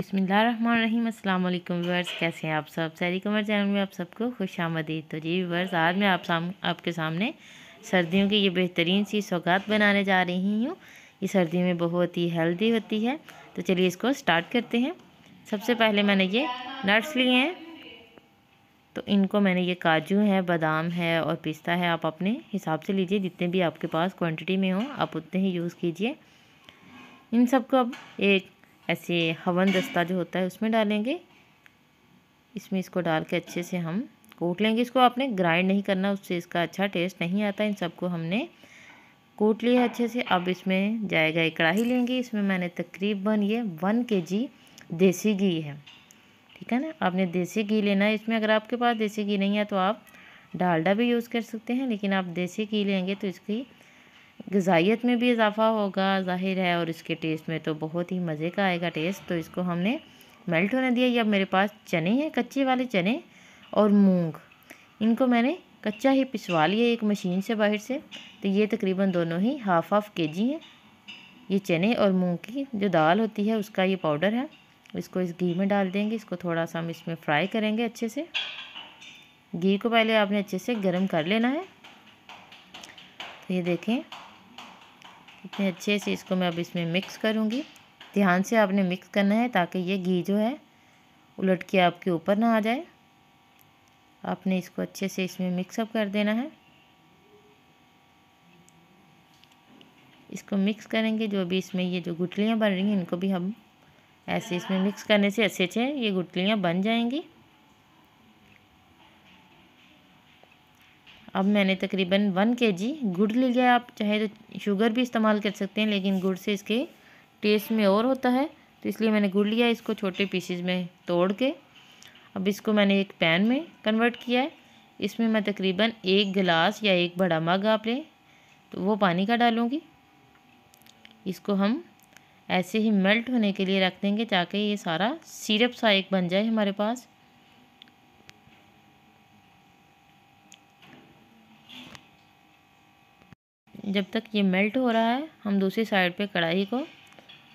अस्सलाम वालेकुम व्यूअर्स कैसे हैं आप सब सैरी कमर चैनल में आप सबको खुश आमदीद तो जी व्यूअर्स आज मैं आप साम आपके सामने सर्दियों की ये बेहतरीन सी सौगात बनाने जा रही हूँ ये सर्दी में बहुत ही हेल्दी होती है तो चलिए इसको स्टार्ट करते हैं सबसे पहले मैंने ये नट्स लिए हैं तो इनको मैंने ये काजू है बादाम है और पिस्ता है आप अपने हिसाब से लीजिए जितने भी आपके पास क्वांटिटी में हो आप उतने ही यूज़ कीजिए इन सबको अब एक ऐसे हवन दस्ता जो होता है उसमें डालेंगे इसमें इसको डाल के अच्छे से हम कोट लेंगे इसको आपने ग्राइंड नहीं करना उससे इसका अच्छा टेस्ट नहीं आता इन सबको हमने कोट लिया अच्छे से अब इसमें जाएगा एक कढ़ाई लेंगे इसमें मैंने तकरीबन ये वन के जी देसी घी है ठीक है ना आपने देसी घी लेना है इसमें अगर आपके पास देसी घी नहीं है तो आप डालडा भी यूज़ कर सकते हैं लेकिन आप देसी घी लेंगे तो इसकी गजाइत में भी इजाफ़ा होगा ज़ाहिर है और इसके टेस्ट में तो बहुत ही मज़े का आएगा टेस्ट तो इसको हमने मेल्ट होने दिया या मेरे पास चने हैं कच्चे वाले चने और मूंग इनको मैंने कच्चा ही पिसवा लिया एक मशीन से बाहर से तो ये तकरीबन दोनों ही हाफ़ हाफ़ के जी हैं ये चने और मूंग की जो दाल होती है उसका ये पाउडर है इसको इस घी में डाल देंगे इसको थोड़ा सा हम इसमें फ्राई करेंगे अच्छे से घी को पहले आपने अच्छे से गर्म कर लेना है तो ये देखें इतने अच्छे से इसको मैं अब इसमें मिक्स करूँगी ध्यान से आपने मिक्स करना है ताकि ये घी जो है उलट के आपके ऊपर ना आ जाए आपने इसको अच्छे से इसमें मिक्सअप कर देना है इसको मिक्स करेंगे जो भी इसमें ये जो गुटलियाँ बन रही हैं इनको भी हम ऐसे इसमें मिक्स करने से अच्छे अच्छे ये गुटलियाँ बन जाएंगी अब मैंने तकरीबन वन के जी गुड़ ले लिया आप चाहे तो शुगर भी इस्तेमाल कर सकते हैं लेकिन गुड़ से इसके टेस्ट में और होता है तो इसलिए मैंने गुड़ लिया इसको छोटे पीसेज में तोड़ के अब इसको मैंने एक पैन में कन्वर्ट किया है इसमें मैं तकरीबन एक गिलास या एक बड़ा मग आप लें तो वो पानी का डालूँगी इसको हम ऐसे ही मेल्ट होने के लिए रख देंगे ताकि ये सारा सिरप सा एक बन जाए हमारे पास जब तक ये मेल्ट हो रहा है हम दूसरी साइड पे कढ़ाई को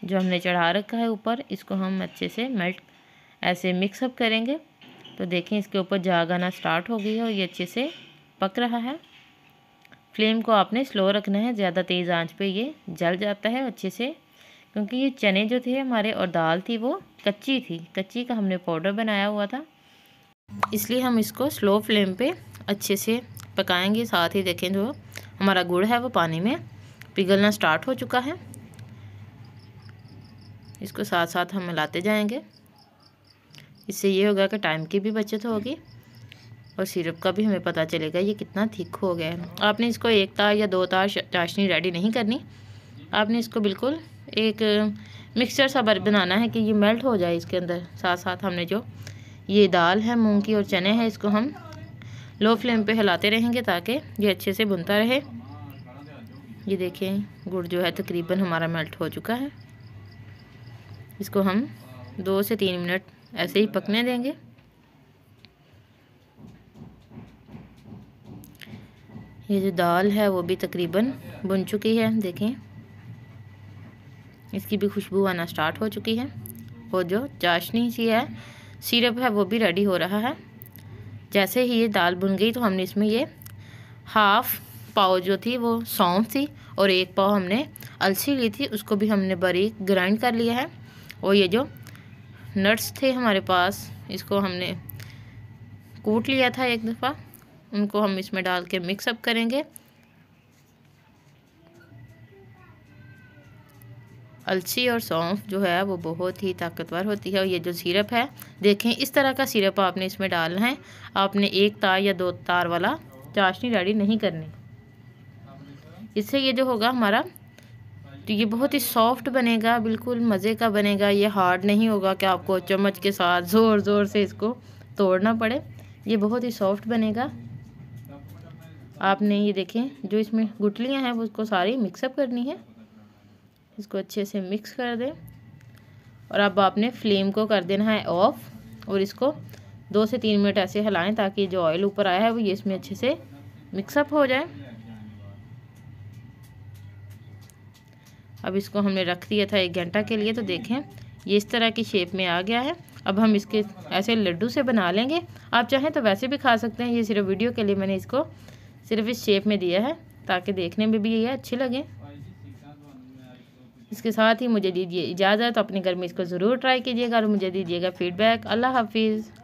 जो हमने चढ़ा रखा है ऊपर इसको हम अच्छे से मेल्ट ऐसे मिक्सअप करेंगे तो देखें इसके ऊपर जागाना आना स्टार्ट हो गई है और ये अच्छे से पक रहा है फ्लेम को आपने स्लो रखना है ज़्यादा तेज़ आंच पे ये जल जाता है अच्छे से क्योंकि ये चने जो थे हमारे और दाल थी वो कच्ची थी कच्ची का हमने पाउडर बनाया हुआ था इसलिए हम इसको स्लो फ्लेम पे अच्छे से पकाएंगे साथ ही देखें जो हमारा गुड़ है वो पानी में पिघलना स्टार्ट हो चुका है इसको साथ साथ हम मिलाते जाएंगे इससे ये होगा कि टाइम की भी बचत होगी और सिरप का भी हमें पता चलेगा ये कितना थिक हो गया है आपने इसको एक तार या दो तार चाशनी रेडी नहीं करनी आपने इसको बिल्कुल एक मिक्सचर सा बनाना है कि ये मेल्ट हो जाए इसके अंदर साथ साथ हमने जो ये दाल है मूंग की और चने हैं इसको हम लो फ्लेम पे हिलाते रहेंगे ताकि ये अच्छे से बुनता रहे ये देखें गुड़ जो है तकरीबन हमारा मेल्ट हो चुका है इसको हम दो से तीन मिनट ऐसे ही पकने देंगे ये जो दाल है वो भी तकरीबन बुन चुकी है देखें इसकी भी खुशबू आना स्टार्ट हो चुकी है और जो चाशनी सी है सिरप है वो भी रेडी हो रहा है जैसे ही ये दाल भुन गई तो हमने इसमें ये हाफ पाव जो थी वो सौंफ थी और एक पाव हमने अलसी ली थी उसको भी हमने बारीक ग्राइंड कर लिया है और ये जो नट्स थे हमारे पास इसको हमने कूट लिया था एक दफ़ा उनको हम इसमें डाल के मिक्सअप करेंगे अलसी और सौंफ जो है वो बहुत ही ताकतवर होती है और ये जो सिरप है देखें इस तरह का सिरप आपने इसमें डालना है आपने एक तार या दो तार वाला चाशनी रेडी नहीं करनी इससे ये जो होगा हमारा तो ये बहुत ही सॉफ्ट बनेगा बिल्कुल मज़े का बनेगा ये हार्ड नहीं होगा कि आपको चम्मच के साथ ज़ोर ज़ोर से इसको तोड़ना पड़े ये बहुत ही सॉफ्ट बनेगा आपने ये देखें जो इसमें गुटलियाँ हैं वो उसको सारी मिक्सअप करनी है इसको अच्छे से मिक्स कर दें और अब आपने फ्लेम को कर देना है ऑफ़ और इसको दो से तीन मिनट ऐसे हिलाएं ताकि जो ऑयल ऊपर आया है वो ये इसमें अच्छे से मिक्सअप हो जाए अब इसको हमने रख दिया था एक घंटा के लिए तो देखें ये इस तरह की शेप में आ गया है अब हम इसके ऐसे लड्डू से बना लेंगे आप चाहें तो वैसे भी खा सकते हैं ये सिर्फ वीडियो के लिए मैंने इसको सिर्फ इस शेप में दिया है ताकि देखने में भी ये अच्छे लगें इसके साथ ही मुझे दीजिए इजाज़त अपने घर में इसको ज़रूर ट्राई कीजिएगा और मुझे दीजिएगा फीडबैक अल्लाह हाफिज़